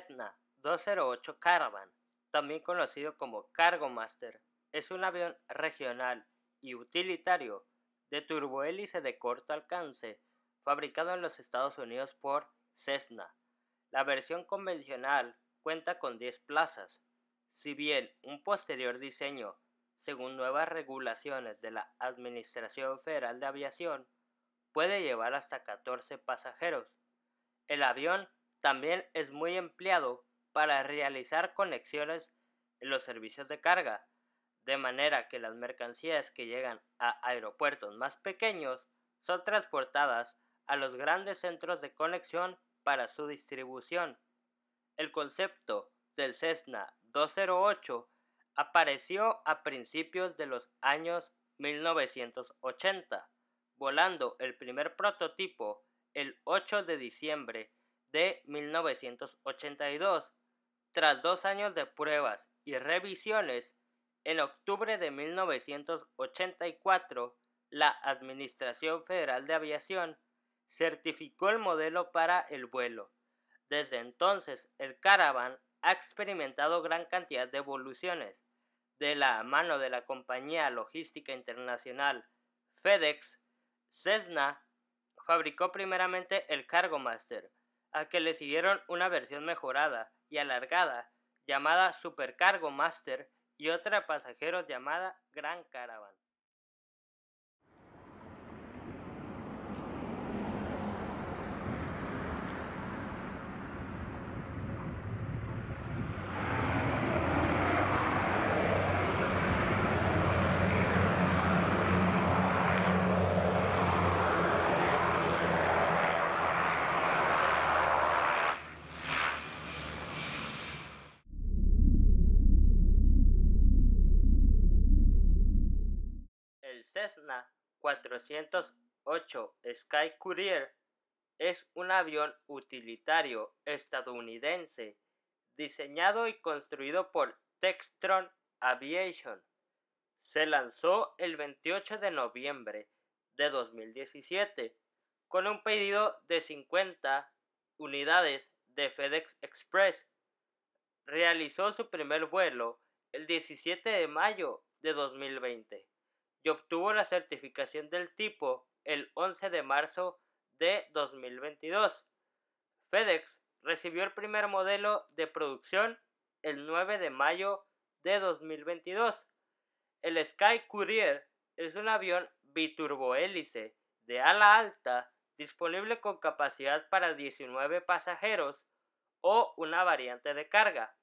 Cessna 208 Caravan, también conocido como Cargomaster, es un avión regional y utilitario de turbohélice de corto alcance, fabricado en los Estados Unidos por Cessna. La versión convencional cuenta con 10 plazas, si bien un posterior diseño, según nuevas regulaciones de la Administración Federal de Aviación, puede llevar hasta 14 pasajeros. El avión también es muy empleado para realizar conexiones en los servicios de carga, de manera que las mercancías que llegan a aeropuertos más pequeños son transportadas a los grandes centros de conexión para su distribución. El concepto del Cessna 208 apareció a principios de los años 1980, volando el primer prototipo el 8 de diciembre de 1982. Tras dos años de pruebas y revisiones, en octubre de 1984, la Administración Federal de Aviación certificó el modelo para el vuelo. Desde entonces, el Caravan ha experimentado gran cantidad de evoluciones. De la mano de la compañía logística internacional FedEx, Cessna fabricó primeramente el Cargo Master, a que le siguieron una versión mejorada y alargada llamada Supercargo Master y otra pasajeros llamada Gran Caravan. 408 Sky Courier es un avión utilitario estadounidense diseñado y construido por Textron Aviation. Se lanzó el 28 de noviembre de 2017 con un pedido de 50 unidades de FedEx Express. Realizó su primer vuelo el 17 de mayo de 2020 y obtuvo la certificación del tipo el 11 de marzo de 2022. FedEx recibió el primer modelo de producción el 9 de mayo de 2022. El Sky Courier es un avión biturbohélice de ala alta disponible con capacidad para 19 pasajeros o una variante de carga.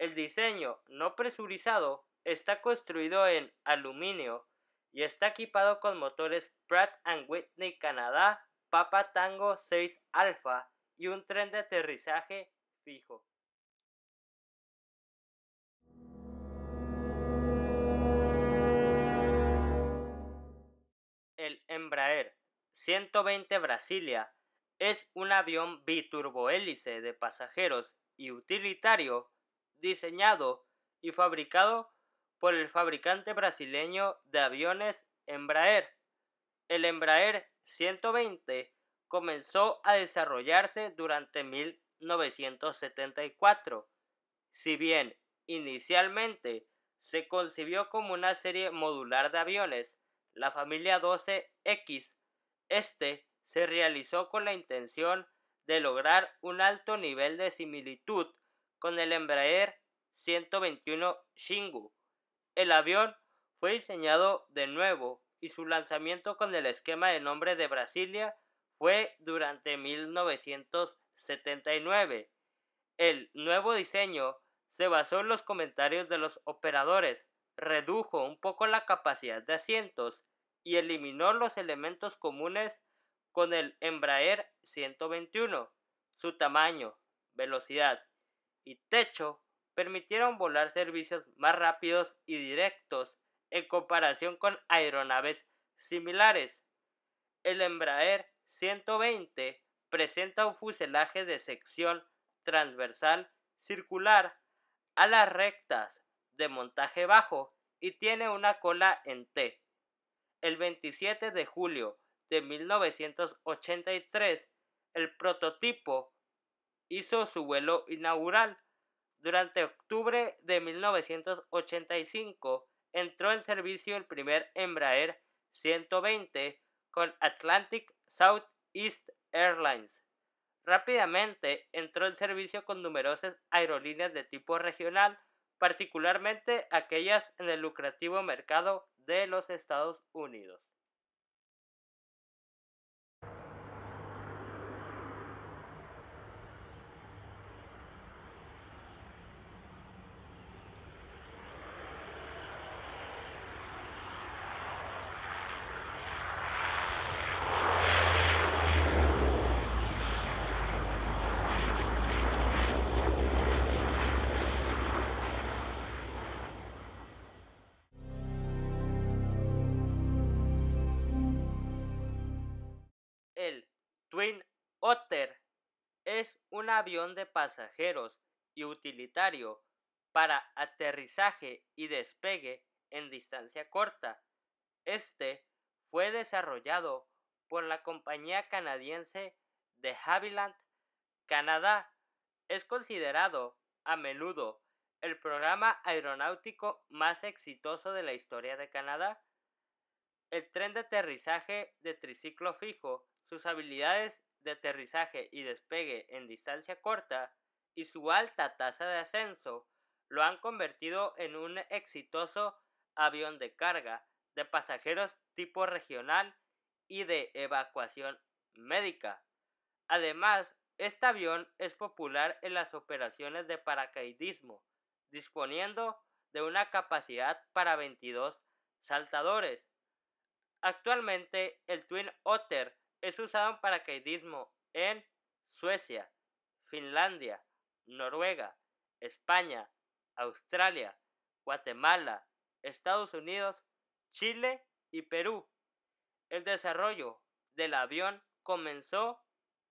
El diseño no presurizado está construido en aluminio y está equipado con motores Pratt Whitney Canadá, Papa Tango 6 Alpha y un tren de aterrizaje fijo. El Embraer 120 Brasilia es un avión biturbohélice de pasajeros y utilitario diseñado y fabricado por el fabricante brasileño de aviones Embraer. El Embraer 120 comenzó a desarrollarse durante 1974. Si bien inicialmente se concibió como una serie modular de aviones, la familia 12X, este se realizó con la intención de lograr un alto nivel de similitud con el Embraer 121 Shingu el avión fue diseñado de nuevo y su lanzamiento con el esquema de nombre de Brasilia fue durante 1979. El nuevo diseño se basó en los comentarios de los operadores, redujo un poco la capacidad de asientos y eliminó los elementos comunes con el Embraer 121, su tamaño, velocidad y techo permitieron volar servicios más rápidos y directos en comparación con aeronaves similares. El Embraer 120 presenta un fuselaje de sección transversal circular, alas rectas, de montaje bajo y tiene una cola en T. El 27 de julio de 1983, el prototipo hizo su vuelo inaugural durante octubre de 1985 entró en servicio el primer Embraer 120 con Atlantic Southeast Airlines. Rápidamente entró en servicio con numerosas aerolíneas de tipo regional, particularmente aquellas en el lucrativo mercado de los Estados Unidos. Twin Otter es un avión de pasajeros y utilitario para aterrizaje y despegue en distancia corta. Este fue desarrollado por la compañía canadiense de Havilland, Canadá. Es considerado a menudo el programa aeronáutico más exitoso de la historia de Canadá. El tren de aterrizaje de triciclo fijo sus habilidades de aterrizaje y despegue en distancia corta y su alta tasa de ascenso lo han convertido en un exitoso avión de carga de pasajeros tipo regional y de evacuación médica. Además, este avión es popular en las operaciones de paracaidismo, disponiendo de una capacidad para 22 saltadores. Actualmente, el Twin Otter es usado en paracaidismo en Suecia, Finlandia, Noruega, España, Australia, Guatemala, Estados Unidos, Chile y Perú. El desarrollo del avión comenzó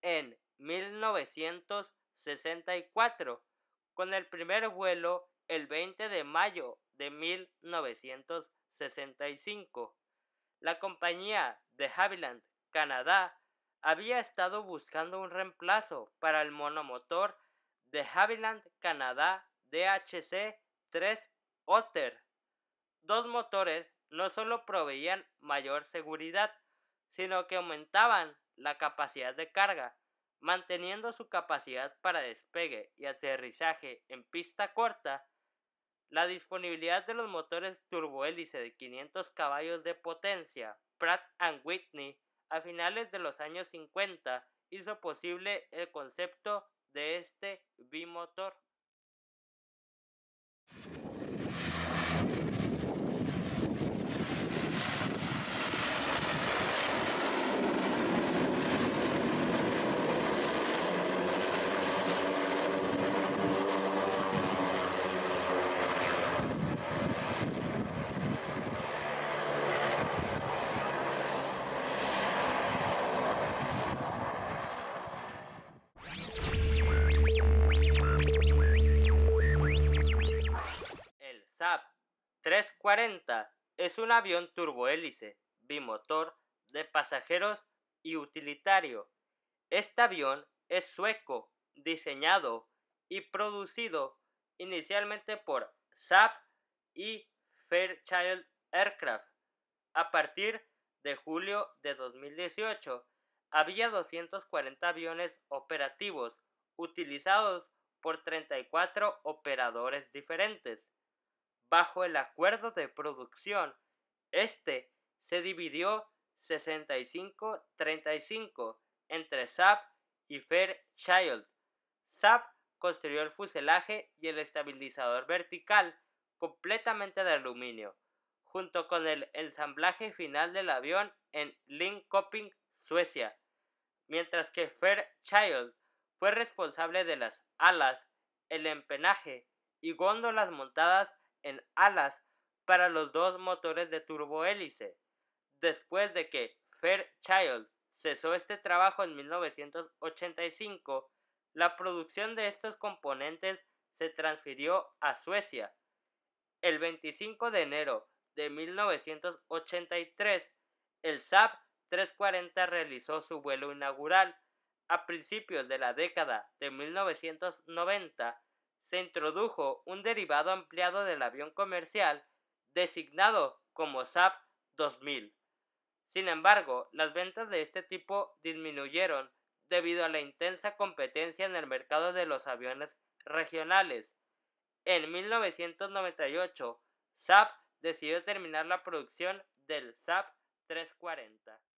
en 1964 con el primer vuelo el 20 de mayo de 1965. La compañía de Havilland Canadá, había estado buscando un reemplazo para el monomotor de Haviland Canadá DHC 3 Otter. Dos motores no solo proveían mayor seguridad, sino que aumentaban la capacidad de carga, manteniendo su capacidad para despegue y aterrizaje en pista corta. La disponibilidad de los motores turbohélice de 500 caballos de potencia Pratt Whitney a finales de los años 50 hizo posible el concepto de este bimotor. Es un avión turbohélice, bimotor, de pasajeros y utilitario. Este avión es sueco, diseñado y producido inicialmente por SAP y Fairchild Aircraft. A partir de julio de 2018, había 240 aviones operativos utilizados por 34 operadores diferentes. Bajo el acuerdo de producción, este se dividió 65-35 entre Saab y Fairchild. Saab construyó el fuselaje y el estabilizador vertical completamente de aluminio, junto con el ensamblaje final del avión en Linköping, Suecia, mientras que Fairchild fue responsable de las alas, el empenaje y góndolas montadas en alas para los dos motores de turbohélice. Después de que Fairchild cesó este trabajo en 1985, la producción de estos componentes se transfirió a Suecia. El 25 de enero de 1983, el SAP 340 realizó su vuelo inaugural. A principios de la década de 1990, se introdujo un derivado ampliado del avión comercial designado como SAP 2000. Sin embargo, las ventas de este tipo disminuyeron debido a la intensa competencia en el mercado de los aviones regionales. En 1998, SAP decidió terminar la producción del SAP 340.